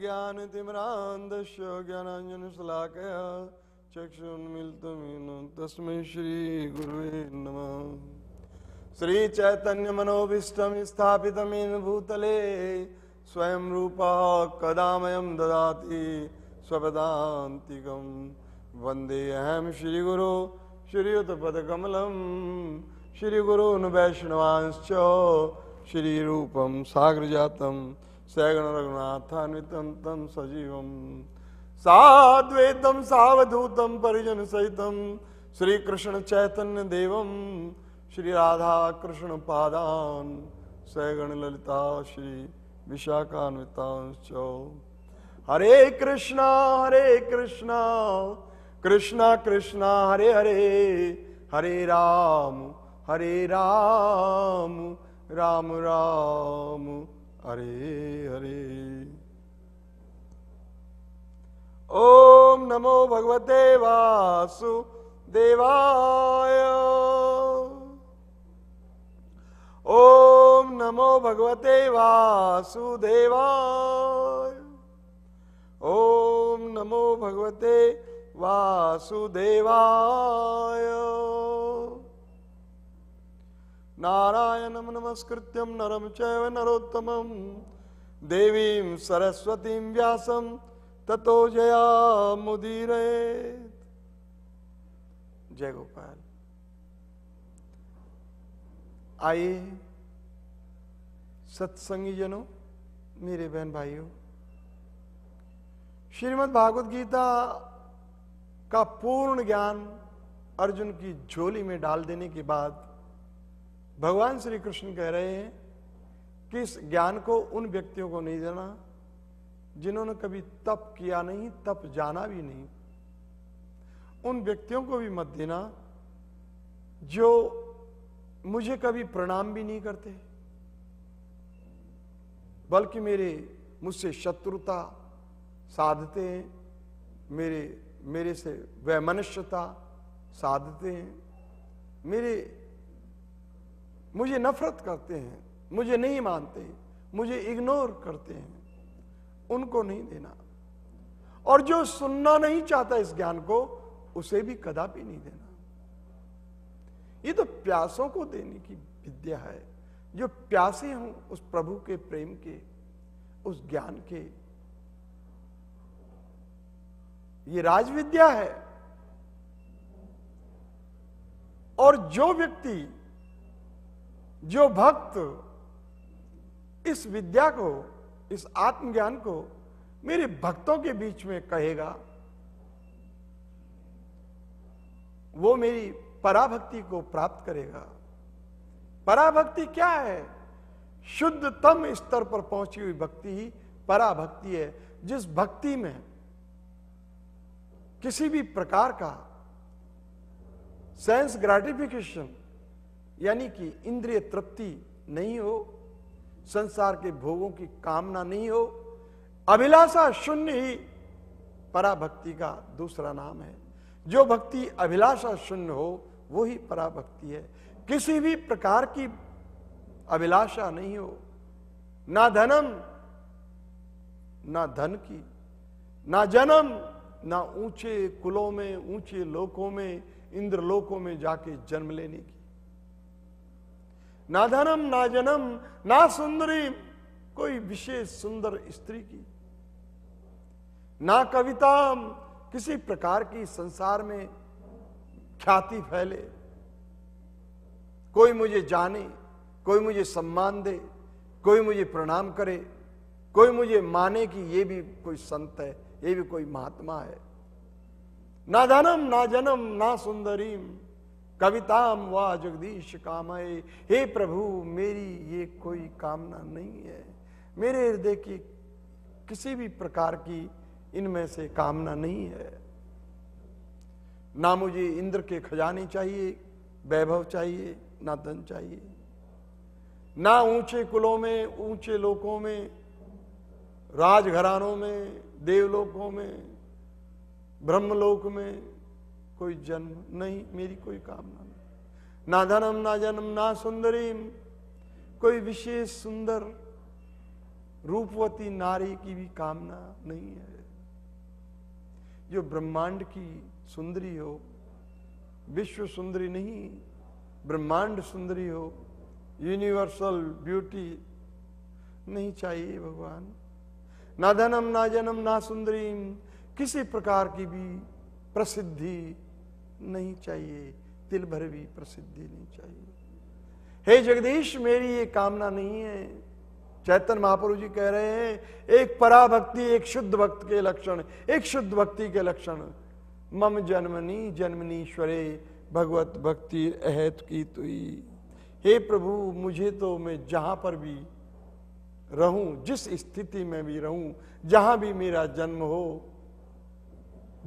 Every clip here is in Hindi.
ज्ञान ज्ञानांजन तिमरान्धस्य ज्ञानाञ्जनशलाकया चक्षुन्मिलितमीनं तस्मै श्रीगुरुवे नमः श्रीचैतन्यमनोभीष्टं स्थापितमेन भूतले स्वयं रूपः कदामयं ददाति स्वपदान्तिकं वन्दे अहं श्रीगुरो श्रीयुतपदकमलं श्रीगुरून् वैष्णवांश्च सागर सागरजातं सैगण रघुनाथान्वितं सजीवं परिजन सहित श्री कृष्ण चैतन्य देव श्री विशाखान्विता हरे कृष्णा हरे कृष्णा कृष्णा कृष्णा हरे हरे हरे राम हरे राम राम राम, राम हरे हरे ओम नमो भगवते वासु देवाय ओम नमो भगवते वासुदेवाय ओम नमो भगवते वासुदेवाय नारायणं नमस्कृत्यं नरं चैव नरोत्तमं देवीं सरस्वतीं व्यासं ततो जयामुदीरे जय गोपाल आइए सत्संगी जनों मेरे बहन भाइयों श्रीमद् भागवत गीता का पूर्ण ज्ञान अर्जुन की झोली में डाल देने के बाद भगवान श्री कृष्ण कह रहे हैं कि इस ज्ञान को उन व्यक्तियों को नहीं देना जिन्होंने कभी तप किया नहीं तप जाना भी नहीं उन व्यक्तियों को भी मत देना जो मुझे कभी प्रणाम भी नहीं करते बल्कि मेरे मुझसे शत्रुता साधते हैं मेरे मेरे से वैमनुष्यता साधते हैं मेरे मुझे नफरत करते हैं मुझे नहीं मानते मुझे इग्नोर करते हैं उनको नहीं देना और जो सुनना नहीं चाहता इस ज्ञान को उसे भी कदापि नहीं देना ये तो प्यासों को देने की विद्या है जो प्यासे हों उस प्रभु के प्रेम के उस ज्ञान के ये राजविद्या है और जो व्यक्ति जो भक्त इस विद्या को इस आत्मज्ञान को मेरे भक्तों के बीच में कहेगा वो मेरी पराभक्ति को प्राप्त करेगा पराभक्ति क्या है शुद्धतम स्तर पर पहुंची हुई भक्ति ही पराभक्ति है जिस भक्ति में किसी भी प्रकार का सेंस ग्रेटिफिकेशन यानी कि इंद्रिय तृप्ति नहीं हो संसार के भोगों की कामना नहीं हो अभिलाषा शून्य ही पराभक्ति का दूसरा नाम है जो भक्ति अभिलाषा शून्य हो वो ही पराभक्ति है किसी भी प्रकार की अभिलाषा नहीं हो ना धनम ना धन की ना जन्म ना ऊंचे कुलों में ऊंचे लोकों में इंद्र लोकों में जाके जन्म लेने की ना धनम ना जन्म ना सुंदरी कोई विशेष सुंदर स्त्री की ना कविता किसी प्रकार की संसार में ख्याति फैले कोई मुझे जाने कोई मुझे सम्मान दे कोई मुझे प्रणाम करे कोई मुझे माने कि ये भी कोई संत है ये भी कोई महात्मा है ना धनम ना जन्म ना सुंदरीम कविताम वा जगदीश कामय हे प्रभु मेरी ये कोई कामना नहीं है मेरे हृदय की किसी भी प्रकार की इनमें से कामना नहीं है ना मुझे इंद्र के खजाने चाहिए वैभव चाहिए ना धन चाहिए ना ऊंचे कुलों में ऊंचे लोकों में राजघरानों में देवलोकों में ब्रह्मलोक में कोई जन्म नहीं मेरी कोई कामना नहीं ना धनम ना जन्म ना सुंदरी कोई विशेष सुंदर रूपवती नारी की भी कामना नहीं है जो ब्रह्मांड की सुंदरी हो विश्व सुंदरी नहीं ब्रह्मांड सुंदरी हो यूनिवर्सल ब्यूटी नहीं चाहिए भगवान ना धनम ना जन्म ना सुंदरी किसी प्रकार की भी प्रसिद्धि नहीं चाहिए तिल भर भी प्रसिद्धि नहीं चाहिए हे जगदीश मेरी ये कामना नहीं है चैतन्य महाप्रभु जी कह रहे हैं एक पराभक्ति एक शुद्ध भक्त के लक्षण एक शुद्ध भक्ति के लक्षण मम जन्मनी जन्मनीश्वरे भगवत भक्ति अहत की तुई हे प्रभु मुझे तो मैं जहां पर भी रहूं जिस स्थिति में भी रहूं जहां भी मेरा जन्म हो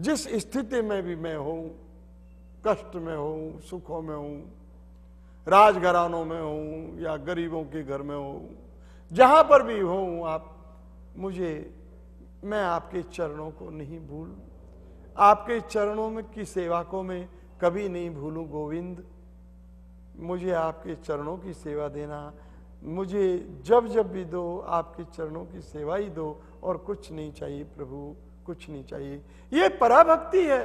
जिस स्थिति में भी मैं हूं कष्ट में हूँ सुखों में हूँ राजघरानों में हूँ या गरीबों के घर में हूँ जहाँ पर भी हूँ आप मुझे मैं आपके चरणों को नहीं भूल आपके चरणों में की सेवा को मैं कभी नहीं भूलूं गोविंद मुझे आपके चरणों की सेवा देना मुझे जब जब भी दो आपके चरणों की सेवा ही दो और कुछ नहीं चाहिए प्रभु कुछ नहीं चाहिए ये पराभक्ति है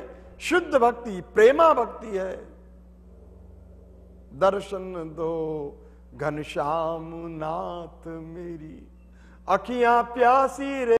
शुद्ध भक्ति प्रेमा भक्ति है दर्शन दो घनश्याम नाथ मेरी अखियां प्यासी रे